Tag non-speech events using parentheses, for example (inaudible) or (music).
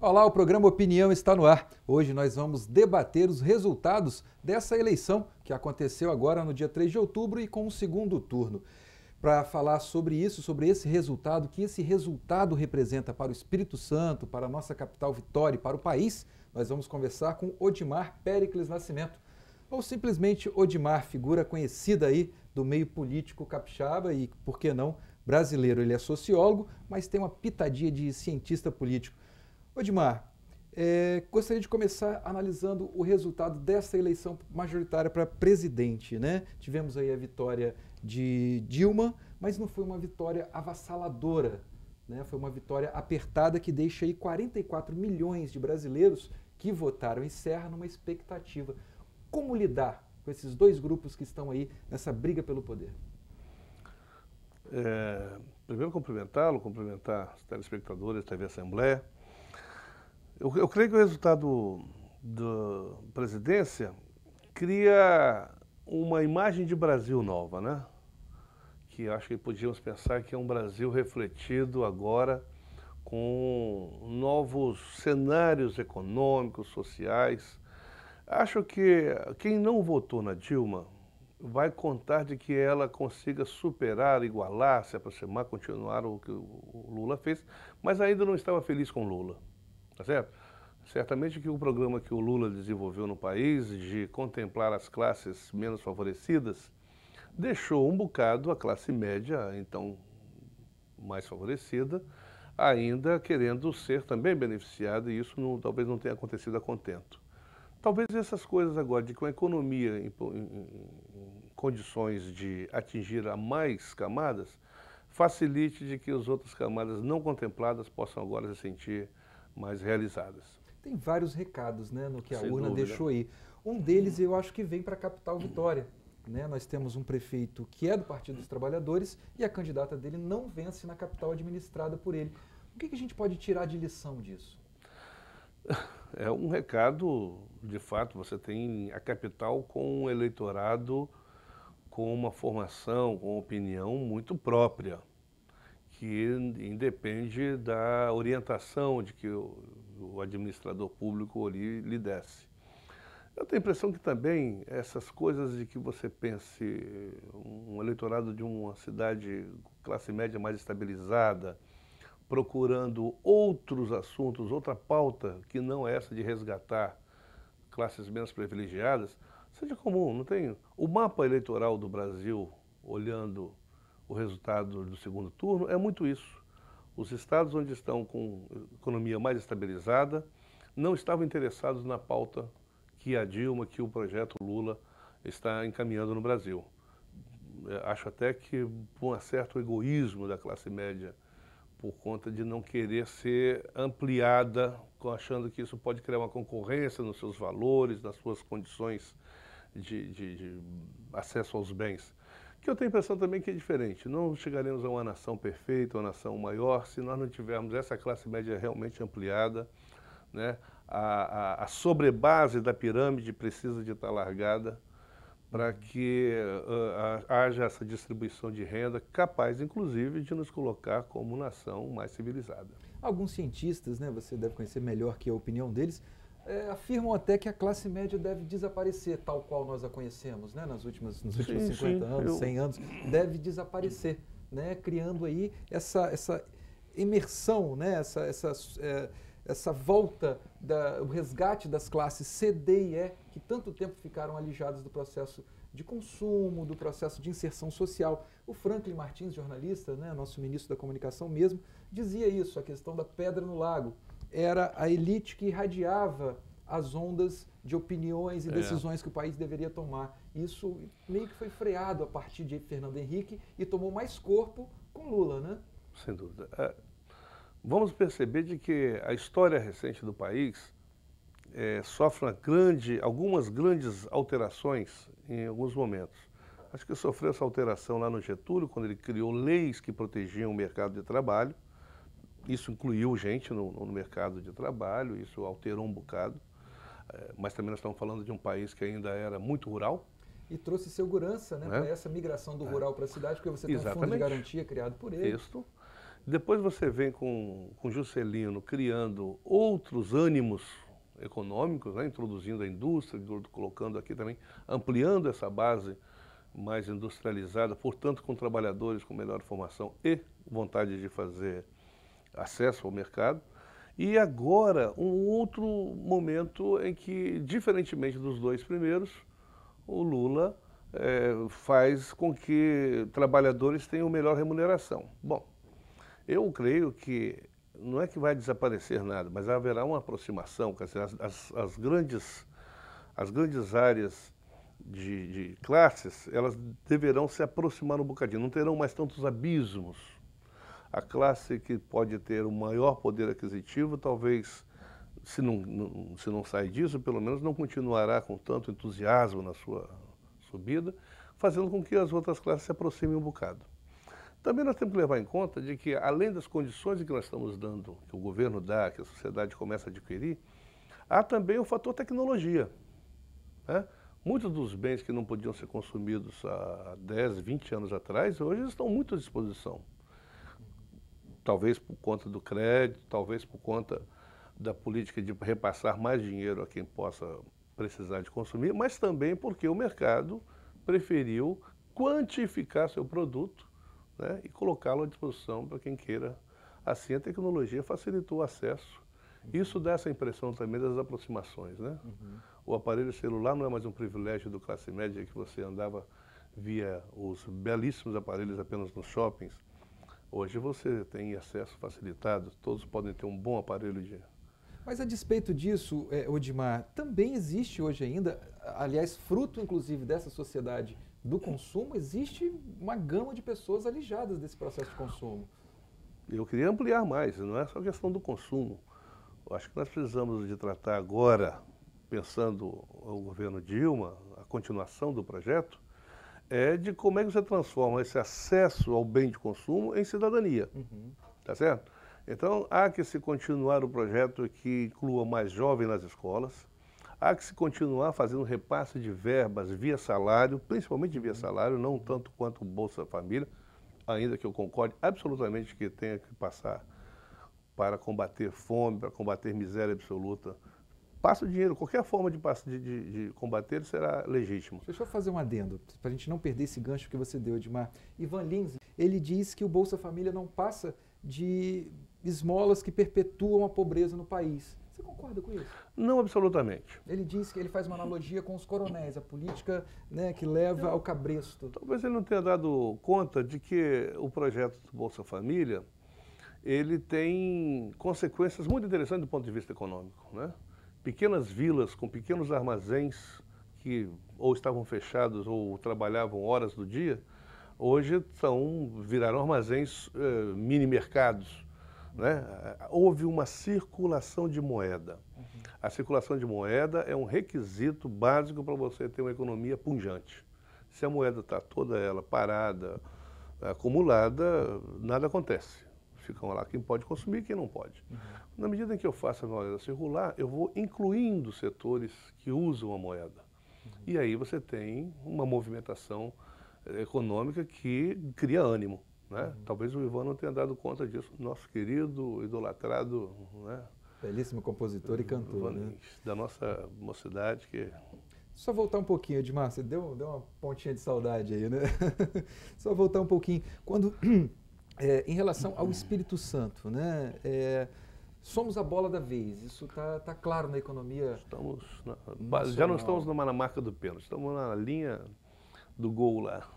Olá, o programa Opinião está no ar. Hoje nós vamos debater os resultados dessa eleição que aconteceu agora no dia 3 de outubro e com o segundo turno. Para falar sobre isso, sobre esse resultado, que esse resultado representa para o Espírito Santo, para a nossa capital Vitória e para o país, nós vamos conversar com Odimar Pericles Nascimento, ou simplesmente Odimar, figura conhecida aí do meio político capixaba e, por que não, brasileiro. Ele é sociólogo, mas tem uma pitadinha de cientista político. Odmar, é, gostaria de começar analisando o resultado dessa eleição majoritária para presidente. Né? Tivemos aí a vitória de Dilma, mas não foi uma vitória avassaladora. Né? Foi uma vitória apertada que deixa aí 44 milhões de brasileiros que votaram em Serra numa expectativa. Como lidar com esses dois grupos que estão aí nessa briga pelo poder? É, primeiro cumprimentá-lo, cumprimentar os telespectadores da TV Assembleia eu, eu creio que o resultado da presidência cria uma imagem de Brasil nova, né? Que acho que podíamos pensar que é um Brasil refletido agora com novos cenários econômicos, sociais. Acho que quem não votou na Dilma vai contar de que ela consiga superar, igualar, se aproximar, continuar o que o Lula fez, mas ainda não estava feliz com Lula. Tá certo? Certamente que o programa que o Lula desenvolveu no país de contemplar as classes menos favorecidas deixou um bocado a classe média, então mais favorecida, ainda querendo ser também beneficiada, e isso não, talvez não tenha acontecido a contento. Talvez essas coisas agora, de com a economia em, em, em, condições de atingir a mais camadas, facilite de que as outras camadas não contempladas possam agora se sentir mais realizadas. Tem vários recados né, no que a urna dúvida. deixou aí. Um deles eu acho que vem para a capital Vitória. Né? Nós temos um prefeito que é do Partido dos Trabalhadores e a candidata dele não vence na capital administrada por ele. O que, que a gente pode tirar de lição disso? (laughs) É um recado, de fato, você tem a capital com um eleitorado com uma formação, com uma opinião muito própria que independe da orientação de que o, o administrador público ali lhe desse. Eu tenho a impressão que também essas coisas de que você pense um eleitorado de uma cidade classe média mais estabilizada, procurando outros assuntos, outra pauta que não é essa de resgatar classes menos privilegiadas, seja comum, não tem? O mapa eleitoral do Brasil, olhando o resultado do segundo turno, é muito isso. Os estados onde estão com economia mais estabilizada não estavam interessados na pauta que a Dilma, que o projeto Lula está encaminhando no Brasil. É, acho até que um certo egoísmo da classe média por conta de não querer ser ampliada, achando que isso pode criar uma concorrência nos seus valores, nas suas condições de, de, de acesso aos bens que eu tenho a impressão também que é diferente. Não chegaremos a uma nação perfeita, uma nação maior, se nós não tivermos essa classe média realmente ampliada, né? a, a, a sobrebase da pirâmide precisa de estar largada para que uh, haja essa distribuição de renda capaz, inclusive, de nos colocar como nação mais civilizada. Alguns cientistas, né, você deve conhecer melhor que a opinião deles, é, afirmam até que a classe média deve desaparecer, tal qual nós a conhecemos né, nas últimas, nos últimos 50 sim, anos, eu... 100 anos, deve desaparecer, né, criando aí essa, essa imersão, né, essa, essa, é, essa volta, da, o resgate das classes C, D e E, que tanto tempo ficaram alijadas do processo de consumo, do processo de inserção social. O Franklin Martins, jornalista, né, nosso ministro da comunicação mesmo, dizia isso, a questão da pedra no lago. Era a elite que irradiava as ondas de opiniões e é. decisões é. que o país deveria tomar. Isso meio que foi freado a partir de Fernando Henrique e tomou mais corpo com Lula, né? Sem dúvida. É, vamos perceber de que a história recente do país é, sofre grande, algumas grandes alterações em alguns momentos. Acho que sofreu essa alteração lá no Getúlio, quando ele criou leis que protegiam o mercado de trabalho. Isso incluiu gente no, no mercado de trabalho, isso alterou um bocado. É, mas também nós estamos falando de um país que ainda era muito rural. E trouxe segurança né, é? Né? para essa migração do é. rural para a cidade, porque você Exatamente. tem um fundo de garantia criado por ele. Isso. Depois você vem com, com Juscelino criando outros ânimos econômicos, né, introduzindo a indústria, colocando aqui também, ampliando essa base mais industrializada, portanto, com trabalhadores com melhor formação e vontade de fazer acesso ao mercado. E agora, um outro momento em que, diferentemente dos dois primeiros, o Lula é, faz com que trabalhadores tenham melhor remuneração. Bom, eu creio que não é que vai desaparecer nada, mas haverá uma aproximação, quer dizer, as, as grandes, as grandes áreas de, de, classes, elas deverão se aproximar um bocadinho, não terão mais tantos abismos. A classe que pode ter o maior poder aquisitivo, talvez, se não, não se não sai disso, pelo menos não continuará com tanto entusiasmo na sua subida, fazendo com que as outras classes se aproximem um bocado. Também nós temos que levar em conta de que, além das condições que nós estamos dando, que o governo dá, que a sociedade começa a adquirir, há também o fator tecnologia. Né? Muitos dos bens que não podiam ser consumidos há 10, 20 anos atrás, hoje estão muito à disposição. Talvez por conta do crédito, talvez por conta da política de repassar mais dinheiro a quem possa precisar de consumir, mas também porque o mercado preferiu quantificar seu produto né, e colocá-lo à disposição para quem queira. Assim, a tecnologia facilitou o acesso. Isso dá essa impressão também das aproximações. Né? Uhum. O aparelho celular não é mais um privilégio do classe média que você andava via os belíssimos aparelhos apenas nos shoppings. Hoje você tem acesso facilitado, todos podem ter um bom aparelho de. Mas a despeito disso, eh, Odimar, também existe hoje ainda, aliás, fruto inclusive dessa sociedade do consumo, existe uma gama de pessoas alijadas desse processo de consumo. Eu queria ampliar mais, não é só questão do consumo. Eu acho que nós precisamos de tratar agora, pensando o governo Dilma, a continuação do projeto, é de como é que você transforma esse acesso ao bem de consumo em cidadania. Uhum. Tá certo? Então, há que se continuar o projeto que inclua mais jovens nas escolas, Há que se continuar fazendo repasse de verbas via salário, principalmente via uhum. salário, não tanto quanto Bolsa Família, ainda que eu concorde absolutamente que tenha que passar para combater fome, para combater miséria absoluta. Passa o dinheiro, qualquer forma de, de, de combater será legítimo. Deixa eu fazer um adendo, para a gente não perder esse gancho que você deu, Edmar. Ivan Lins, ele diz que o Bolsa Família não passa de esmolas que perpetuam a pobreza no país. Você concorda com isso? Não, absolutamente. Ele diz que ele faz uma analogia com os coronéis, a política né, que leva ao cabresto. Talvez ele não tenha dado conta de que o projeto do Bolsa Família ele tem consequências muito interessantes do ponto de vista econômico. Né? Pequenas vilas com pequenos armazéns que ou estavam fechados ou trabalhavam horas do dia, hoje são, viraram armazéns eh, mini mercados né? Houve uma circulação de moeda. Uhum. A circulação de moeda é um requisito básico para você ter uma economia punjante. Se a moeda está toda ela parada, acumulada, nada acontece. Ficam lá quem pode consumir e quem não pode. Uhum. Na medida em que eu faço a moeda circular, eu vou incluindo setores que usam a moeda. Uhum. E aí você tem uma movimentação eh, econômica que cria ânimo. Né? Talvez o Ivan não tenha dado conta disso. Nosso querido, idolatrado, né? Belíssimo compositor e cantor, Ivan, né? Da nossa mocidade que... Só voltar um pouquinho, Edmar, você deu, deu uma pontinha de saudade aí, né? (laughs) Só voltar um pouquinho. Quando, (clears throat) é, em relação ao Espírito Santo, né? É, somos a bola da vez, isso está tá claro na economia Estamos, na, já não estamos numa, na marca do pênalti, estamos na linha do gol lá.